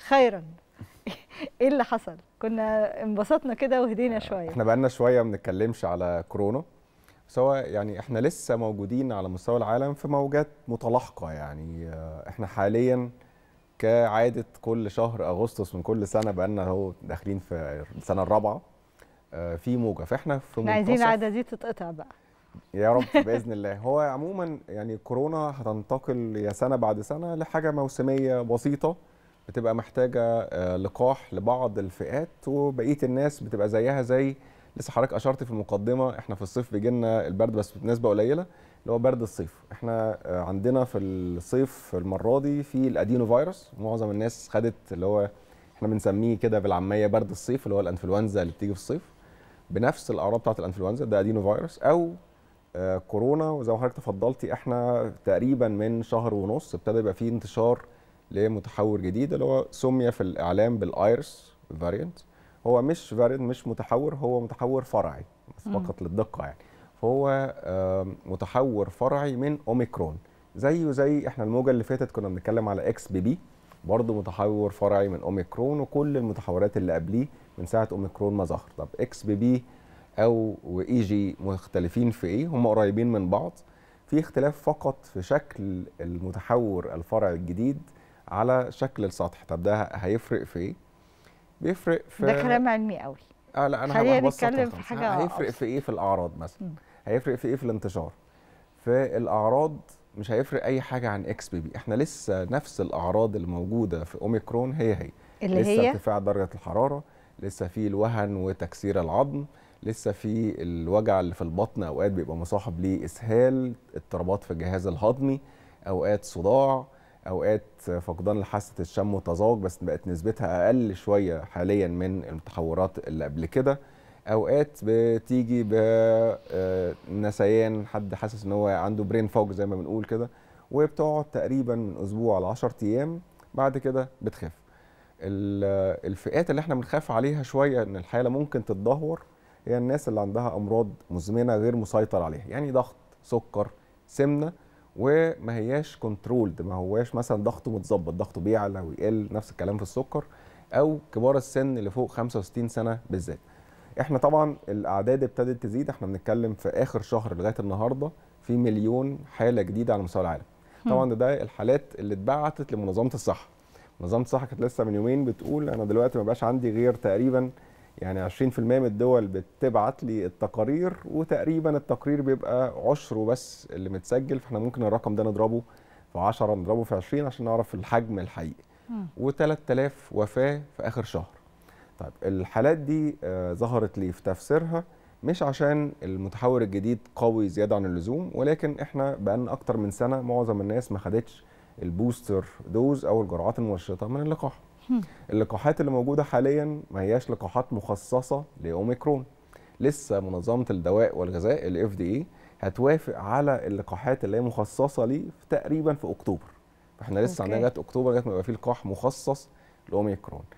خيرا ايه اللي حصل كنا انبسطنا كده وهدينا آه، شويه احنا بقالنا شويه ما بنتكلمش على كورونا بس هو يعني احنا لسه موجودين على مستوى العالم في موجات متلاحقه يعني آه، احنا حاليا كعاده كل شهر اغسطس من كل سنه بقالنا اهو داخلين في السنه الرابعه آه، في موجه فاحنا في منتصف عايزين العاده دي تتقطع بقى يا رب باذن الله هو عموما يعني كورونا هتنتقل يا سنه بعد سنه لحاجه موسميه بسيطه بتبقى محتاجه آه، لقاح لبعض الفئات وبقيه الناس بتبقى زيها زي لسه حضرتك اشرت في المقدمه احنا في الصيف بيجي لنا البرد بس بنسبه قليله اللي هو برد الصيف احنا آه، عندنا في الصيف المره دي في الادينو فيروس معظم الناس خدت اللي هو احنا بنسميه كده بالعاميه برد الصيف اللي هو الانفلونزا اللي بتيجي في الصيف بنفس الاعراض بتاعه الانفلونزا ده ادينو فيروس او آه، كورونا وزي ما حضرتك تفضلتي احنا تقريبا من شهر ونص ابتدى يبقى فيه انتشار لمتحور جديد اللي هو سمي في الاعلام بالايرس فاريانت هو مش فاريانت مش متحور هو متحور فرعي فقط للدقه يعني فهو متحور فرعي من اوميكرون زيه زي احنا الموجه اللي فاتت كنا بنتكلم على اكس بي بي برضه متحور فرعي من اوميكرون وكل المتحورات اللي قبليه من ساعه اوميكرون ما ظهر طب اكس بي بي او واي جي e مختلفين في ايه هم قريبين من بعض في اختلاف فقط في شكل المتحور الفرعي الجديد على شكل السطح طب ده هيفرق في ايه بيفرق في ده كلام علمي قوي اه لا انا خلينا في حاجه هيفرق في ايه في الاعراض مثلا هيفرق في ايه في الانتشار في الاعراض مش هيفرق اي حاجه عن اكس بي بي احنا لسه نفس الاعراض الموجوده في اوميكرون هي هي اللي لسه هي؟ ارتفاع درجه الحراره لسه في الوهن وتكسير العظم لسه في الوجع اللي في البطن اوقات بيبقى مصاحب ليه اسهال اضطرابات في الجهاز الهضمي اوقات صداع اوقات فقدان لحاسه الشم وتذوق بس بقت نسبتها اقل شويه حاليا من المتحورات اللي قبل كده اوقات بتيجي بنسيان آه، حد حاسس ان هو عنده برين فوج زي ما بنقول كده وبتقعد تقريبا من اسبوع ل 10 ايام بعد كده بتخف الفئات اللي احنا بنخاف عليها شويه ان الحاله ممكن تتدهور هي الناس اللي عندها امراض مزمنه غير مسيطر عليها يعني ضغط سكر سمنه وما هياش كنترولد ما هواش مثلا ضغطه متظبط ضغطه بيعلى ويقل نفس الكلام في السكر او كبار السن اللي فوق 65 سنه بالذات احنا طبعا الاعداد ابتدت تزيد احنا بنتكلم في اخر شهر لغايه النهارده في مليون حاله جديده على مستوى العالم طبعا ده الحالات اللي اتبعتت لمنظمه الصحه منظمه الصحه كانت لسه من يومين بتقول انا دلوقتي ما بقاش عندي غير تقريبا يعني 20% من الدول بتبعت لي التقارير وتقريبا التقرير بيبقى عشره بس اللي متسجل فاحنا ممكن الرقم ده نضربه في 10 نضربه في 20 عشان نعرف الحجم الحقيقي و3000 وفاه في اخر شهر طيب الحالات دي آه ظهرت لي في تفسيرها مش عشان المتحور الجديد قوي زياده عن اللزوم ولكن احنا بقالنا اكتر من سنه معظم الناس ما خدتش البوستر دوز او الجرعات المنشطه من اللقاح اللقاحات اللي موجوده حاليا ما هياش لقاحات مخصصه لاوميكرون لسه منظمه الدواء والغذاء الـ FDA هتوافق على اللقاحات اللي هي مخصصه ليه في تقريبا في اكتوبر فاحنا لسه عندنا جات اكتوبر لغايه ما يبقى فيه لقاح مخصص لاوميكرون